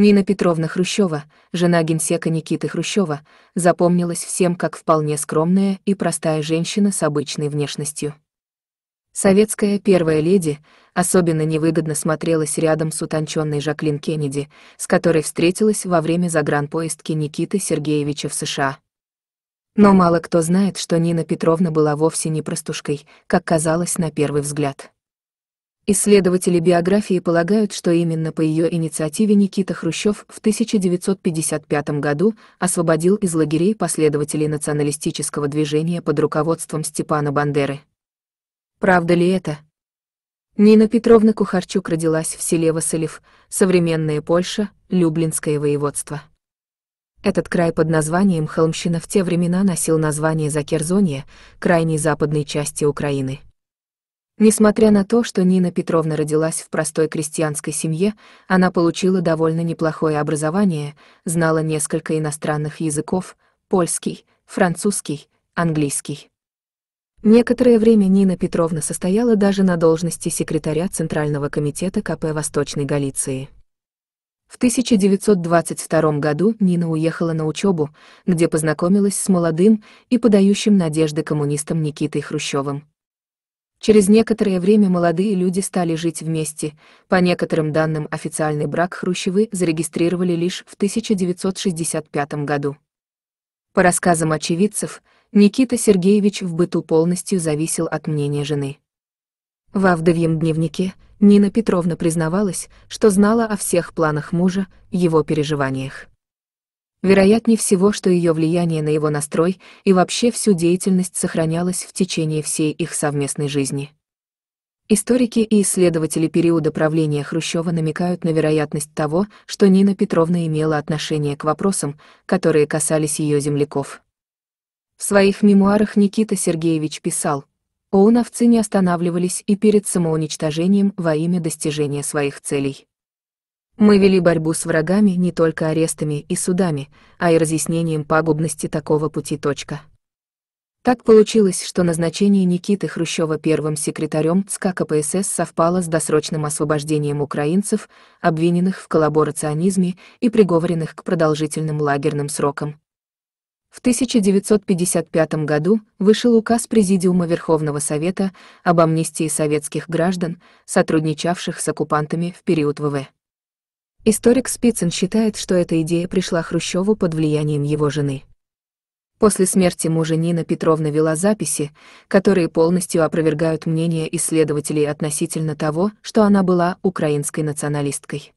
Нина Петровна Хрущева, жена генсека Никиты Хрущева, запомнилась всем как вполне скромная и простая женщина с обычной внешностью. Советская первая леди особенно невыгодно смотрелась рядом с утонченной Жаклин Кеннеди, с которой встретилась во время загранпоездки Никиты Сергеевича в США. Но мало кто знает, что Нина Петровна была вовсе не простушкой, как казалось на первый взгляд. Исследователи биографии полагают, что именно по ее инициативе Никита Хрущев в 1955 году освободил из лагерей последователей националистического движения под руководством Степана Бандеры. Правда ли это? Нина Петровна Кухарчук родилась в селе Василев, современная Польша, Люблинское воеводство. Этот край под названием Холмщина в те времена носил название Закерзония, крайней западной части Украины. Несмотря на то, что Нина Петровна родилась в простой крестьянской семье, она получила довольно неплохое образование, знала несколько иностранных языков – польский, французский, английский. Некоторое время Нина Петровна состояла даже на должности секретаря Центрального комитета КП Восточной Галиции. В 1922 году Нина уехала на учебу, где познакомилась с молодым и подающим надежды коммунистом Никитой Хрущевым, Через некоторое время молодые люди стали жить вместе. По некоторым данным, официальный брак Хрущевы зарегистрировали лишь в 1965 году. По рассказам очевидцев, Никита Сергеевич в быту полностью зависел от мнения жены. В вдовьем дневнике Нина Петровна признавалась, что знала о всех планах мужа, его переживаниях. Вероятнее всего, что ее влияние на его настрой и вообще всю деятельность сохранялось в течение всей их совместной жизни. Историки и исследователи периода правления Хрущева намекают на вероятность того, что Нина Петровна имела отношение к вопросам, которые касались ее земляков. В своих мемуарах Никита Сергеевич писал, «Оуновцы не останавливались и перед самоуничтожением во имя достижения своих целей». Мы вели борьбу с врагами не только арестами и судами, а и разъяснением пагубности такого пути. Точка. Так получилось, что назначение Никиты Хрущева первым секретарем ЦК КПСС совпало с досрочным освобождением украинцев, обвиненных в коллаборационизме и приговоренных к продолжительным лагерным срокам. В 1955 году вышел указ Президиума Верховного Совета об амнистии советских граждан, сотрудничавших с оккупантами в период ВВ. Историк Спицын считает, что эта идея пришла Хрущеву под влиянием его жены. После смерти мужа Нина Петровна вела записи, которые полностью опровергают мнение исследователей относительно того, что она была украинской националисткой.